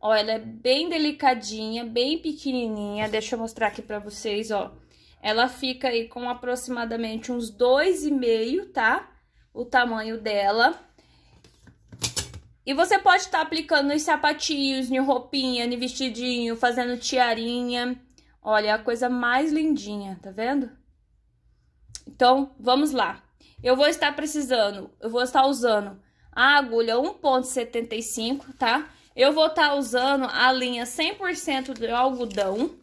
Ó, ela é bem delicadinha, bem pequenininha. Deixa eu mostrar aqui pra vocês, ó. Ela fica aí com aproximadamente uns dois e meio, tá? O tamanho dela. E você pode estar tá aplicando nos sapatinhos, em roupinha, em vestidinho, fazendo tiarinha. Olha, é a coisa mais lindinha, tá vendo? Então, vamos lá. Eu vou estar precisando, eu vou estar usando a agulha 1.75, tá? Eu vou estar tá usando a linha 100% de algodão,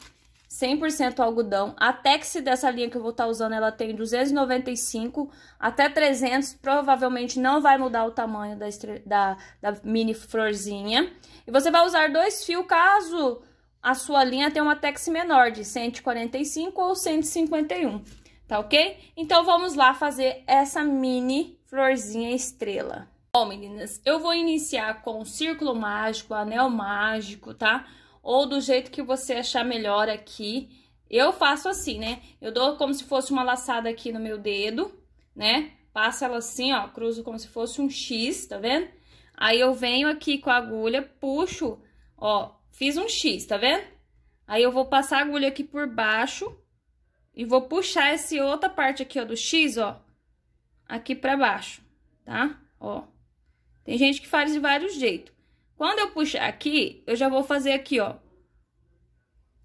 100% algodão. A texi dessa linha que eu vou estar tá usando, ela tem 295 até 300. Provavelmente não vai mudar o tamanho da, da, da mini florzinha. E você vai usar dois fios caso a sua linha tenha uma texi menor, de 145 ou 151, tá ok? Então, vamos lá fazer essa mini florzinha estrela. Bom, meninas, eu vou iniciar com o círculo mágico, anel mágico, tá? Ou do jeito que você achar melhor aqui. Eu faço assim, né? Eu dou como se fosse uma laçada aqui no meu dedo, né? Passo ela assim, ó, cruzo como se fosse um X, tá vendo? Aí eu venho aqui com a agulha, puxo, ó, fiz um X, tá vendo? Aí eu vou passar a agulha aqui por baixo e vou puxar essa outra parte aqui, ó, do X, ó, aqui pra baixo, tá? Ó. Tem gente que faz de vários jeitos. Quando eu puxar aqui, eu já vou fazer aqui, ó.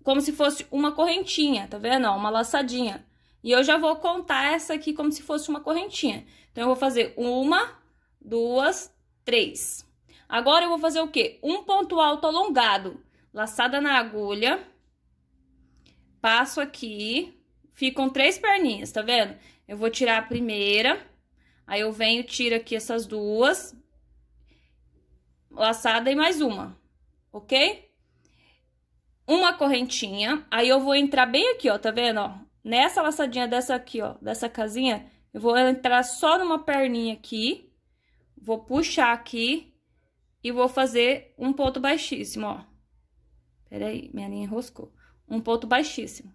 Como se fosse uma correntinha, tá vendo? Ó, uma laçadinha. E eu já vou contar essa aqui como se fosse uma correntinha. Então, eu vou fazer uma, duas, três. Agora, eu vou fazer o quê? Um ponto alto alongado, laçada na agulha. Passo aqui, ficam três perninhas, tá vendo? Eu vou tirar a primeira, aí eu venho, tiro aqui essas duas, laçada e mais uma, ok? Uma correntinha, aí eu vou entrar bem aqui, ó, tá vendo, ó? Nessa laçadinha dessa aqui, ó, dessa casinha, eu vou entrar só numa perninha aqui, vou puxar aqui e vou fazer um ponto baixíssimo, ó. Peraí, minha linha enroscou. Um ponto baixíssimo.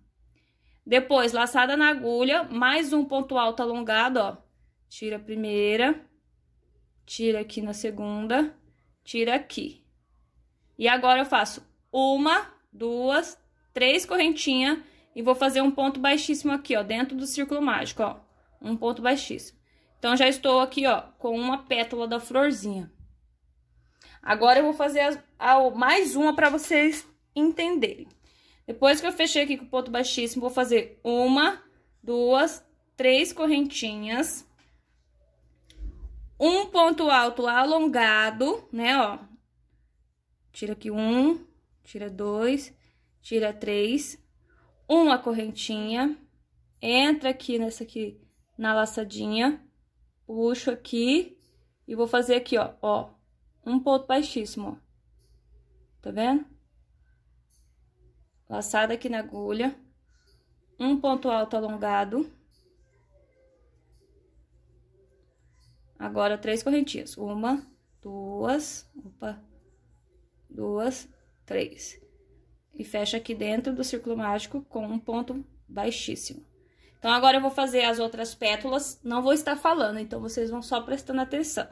Depois, laçada na agulha, mais um ponto alto alongado, ó. Tira a primeira, tira aqui na segunda, tira aqui. E agora eu faço uma, duas, três correntinhas e vou fazer um ponto baixíssimo aqui, ó, dentro do círculo mágico, ó. Um ponto baixíssimo. Então, já estou aqui, ó, com uma pétala da florzinha. Agora, eu vou fazer a, a, mais uma para vocês entenderem. Depois que eu fechei aqui com o ponto baixíssimo, vou fazer uma, duas, três correntinhas. Um ponto alto alongado, né, ó. Tira aqui um, tira dois, tira três. Uma correntinha. Entra aqui nessa aqui, na laçadinha. Puxo aqui. E vou fazer aqui, ó, ó. Um ponto baixíssimo, ó. Tá vendo? Laçada aqui na agulha. Um ponto alto alongado. Agora, três correntinhas. Uma, duas, opa, duas, três. E fecha aqui dentro do círculo mágico com um ponto baixíssimo. Então, agora eu vou fazer as outras pétalas, não vou estar falando, então vocês vão só prestando atenção.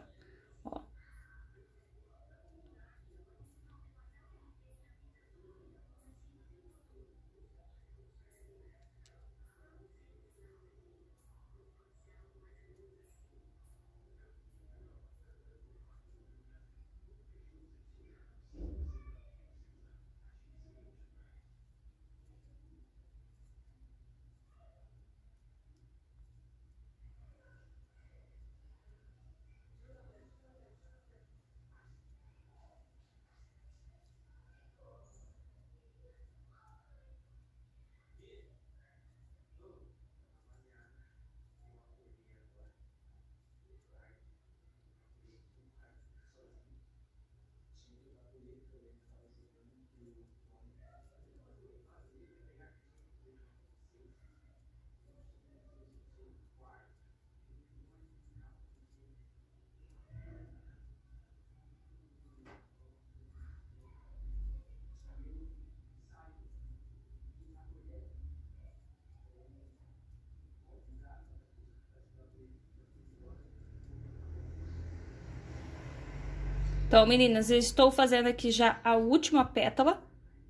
Então, meninas, eu estou fazendo aqui já a última pétala,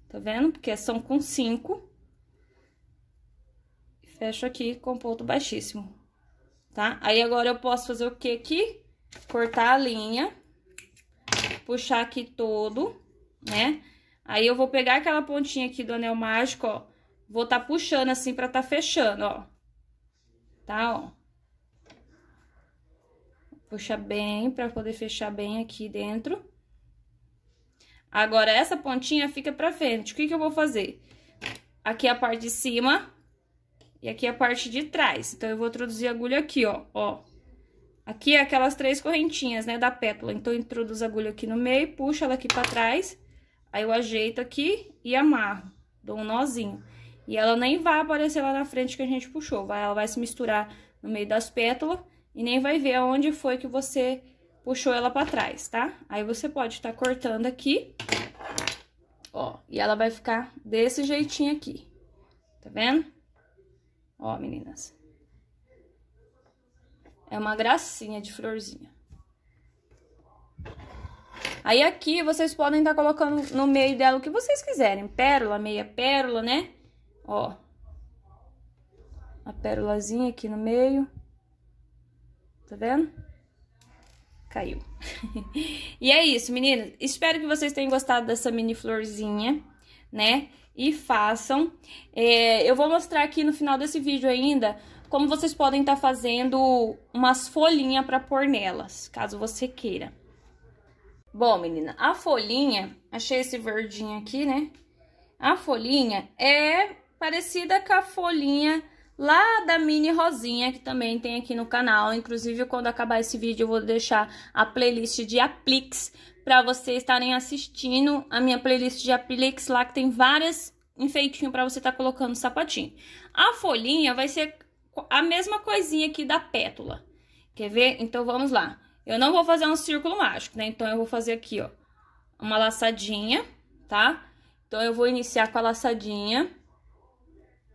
tá vendo? Porque são com cinco. Fecho aqui com ponto baixíssimo, tá? Aí, agora, eu posso fazer o que aqui? Cortar a linha, puxar aqui todo, né? Aí, eu vou pegar aquela pontinha aqui do anel mágico, ó. Vou tá puxando assim pra tá fechando, ó. Tá, ó puxa bem pra poder fechar bem aqui dentro. Agora, essa pontinha fica pra frente. O que que eu vou fazer? Aqui é a parte de cima e aqui é a parte de trás. Então, eu vou introduzir a agulha aqui, ó, ó. Aqui é aquelas três correntinhas, né, da pétala. Então, eu introduzo a agulha aqui no meio, puxo ela aqui pra trás. Aí, eu ajeito aqui e amarro. Dou um nozinho. E ela nem vai aparecer lá na frente que a gente puxou. Vai, ela vai se misturar no meio das pétalas e nem vai ver aonde foi que você puxou ela para trás, tá? Aí você pode estar tá cortando aqui, ó, e ela vai ficar desse jeitinho aqui, tá vendo? Ó, meninas. É uma gracinha de florzinha. Aí aqui vocês podem estar tá colocando no meio dela o que vocês quiserem, pérola, meia pérola, né? Ó. A pérolazinha aqui no meio tá vendo? Caiu. e é isso, meninas. Espero que vocês tenham gostado dessa mini florzinha, né? E façam. É, eu vou mostrar aqui no final desse vídeo ainda como vocês podem estar tá fazendo umas folhinhas para pôr nelas, caso você queira. Bom, menina, a folhinha, achei esse verdinho aqui, né? A folhinha é parecida com a folhinha lá da Mini Rosinha, que também tem aqui no canal. Inclusive, quando acabar esse vídeo, eu vou deixar a playlist de apliques para vocês estarem assistindo a minha playlist de apliques lá, que tem várias enfeitinho para você estar tá colocando sapatinho. A folhinha vai ser a mesma coisinha aqui da pétula. Quer ver? Então, vamos lá. Eu não vou fazer um círculo mágico, né? Então, eu vou fazer aqui, ó, uma laçadinha, tá? Então, eu vou iniciar com a laçadinha.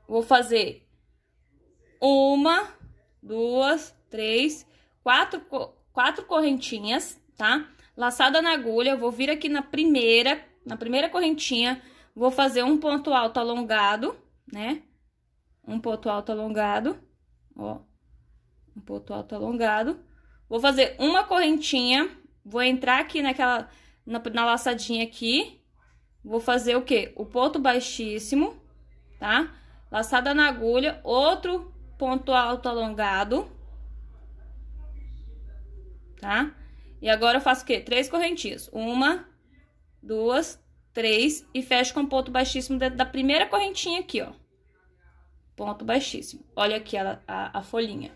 Vou fazer uma, duas, três, quatro, quatro correntinhas, tá? Laçada na agulha, eu vou vir aqui na primeira, na primeira correntinha, vou fazer um ponto alto alongado, né? Um ponto alto alongado, ó, um ponto alto alongado. Vou fazer uma correntinha, vou entrar aqui naquela, na, na laçadinha aqui, vou fazer o quê? O ponto baixíssimo, tá? Laçada na agulha, outro ponto alto alongado, tá? E agora eu faço o quê? Três correntinhas, Uma, duas, três e fecho com ponto baixíssimo dentro da primeira correntinha aqui, ó. Ponto baixíssimo. Olha aqui a, a, a folhinha.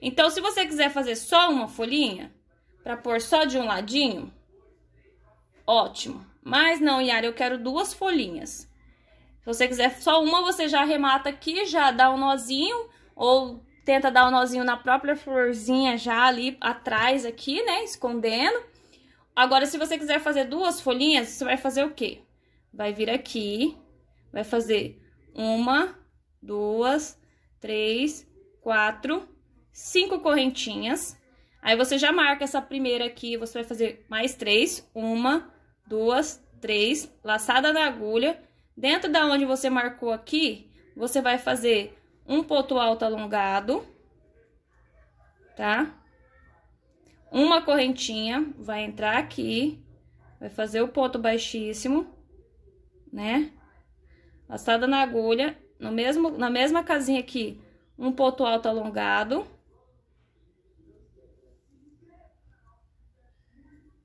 Então, se você quiser fazer só uma folhinha, pra pôr só de um ladinho, ótimo. Mas não, Yara, eu quero duas folhinhas. Se você quiser só uma, você já arremata aqui, já dá um nozinho ou tenta dar um nozinho na própria florzinha já ali atrás aqui, né, escondendo. Agora, se você quiser fazer duas folhinhas, você vai fazer o quê? Vai vir aqui, vai fazer uma, duas, três, quatro, cinco correntinhas. Aí, você já marca essa primeira aqui, você vai fazer mais três, uma, duas, três, laçada na agulha. Dentro da onde você marcou aqui, você vai fazer um ponto alto alongado, tá? Uma correntinha, vai entrar aqui, vai fazer o ponto baixíssimo, né? Passada na agulha, no mesmo, na mesma casinha aqui, um ponto alto alongado.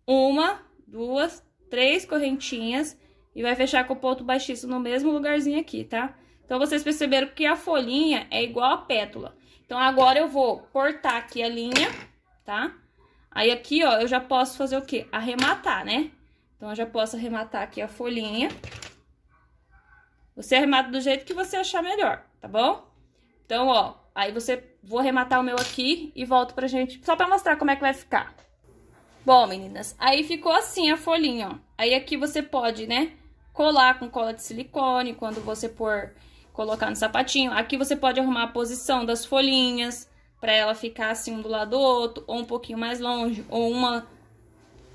Uma, duas, três correntinhas e vai fechar com o ponto baixíssimo no mesmo lugarzinho aqui, tá? Então, vocês perceberam que a folhinha é igual a pétala. Então, agora eu vou cortar aqui a linha, tá? Aí, aqui, ó, eu já posso fazer o quê? Arrematar, né? Então, eu já posso arrematar aqui a folhinha. Você arremata do jeito que você achar melhor, tá bom? Então, ó, aí você... Vou arrematar o meu aqui e volto pra gente... Só pra mostrar como é que vai ficar. Bom, meninas, aí ficou assim a folhinha, ó. Aí aqui você pode, né, colar com cola de silicone, quando você pôr colocar no sapatinho. Aqui você pode arrumar a posição das folhinhas, para ela ficar assim um do lado do outro, ou um pouquinho mais longe, ou uma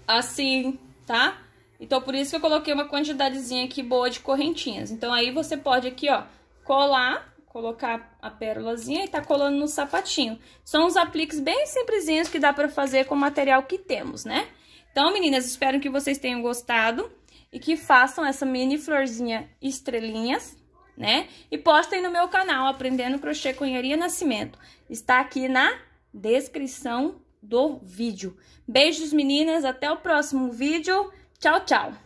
assim, tá? Então, por isso que eu coloquei uma quantidadezinha aqui boa de correntinhas. Então, aí você pode aqui, ó, colar, colocar a pérolazinha e tá colando no sapatinho. São uns apliques bem simplesinhos que dá pra fazer com o material que temos, né? Então, meninas, espero que vocês tenham gostado e que façam essa mini florzinha estrelinhas, né? E postem no meu canal, Aprendendo Crochê Cunharia Nascimento. Está aqui na descrição do vídeo. Beijos, meninas. Até o próximo vídeo. Tchau, tchau.